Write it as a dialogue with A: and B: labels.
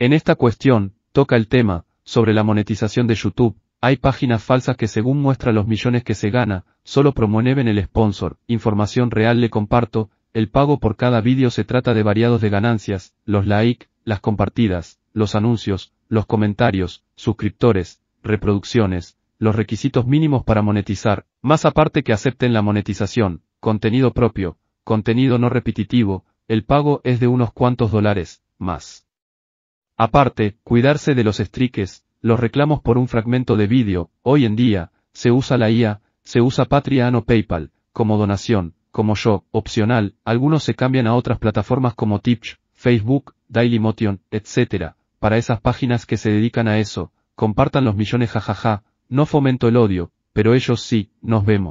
A: En esta cuestión, toca el tema, sobre la monetización de YouTube, hay páginas falsas que según muestra los millones que se gana, solo promueven el sponsor, información real le comparto, el pago por cada vídeo se trata de variados de ganancias, los like, las compartidas, los anuncios, los comentarios, suscriptores, reproducciones, los requisitos mínimos para monetizar, más aparte que acepten la monetización, contenido propio, contenido no repetitivo, el pago es de unos cuantos dólares, más. Aparte, cuidarse de los estriques, los reclamos por un fragmento de vídeo, hoy en día, se usa la IA, se usa Patreon o PayPal, como donación, como yo, opcional, algunos se cambian a otras plataformas como Twitch, Facebook, Dailymotion, etc. Para esas páginas que se dedican a eso, compartan los millones jajaja, no fomento el odio, pero ellos sí, nos vemos.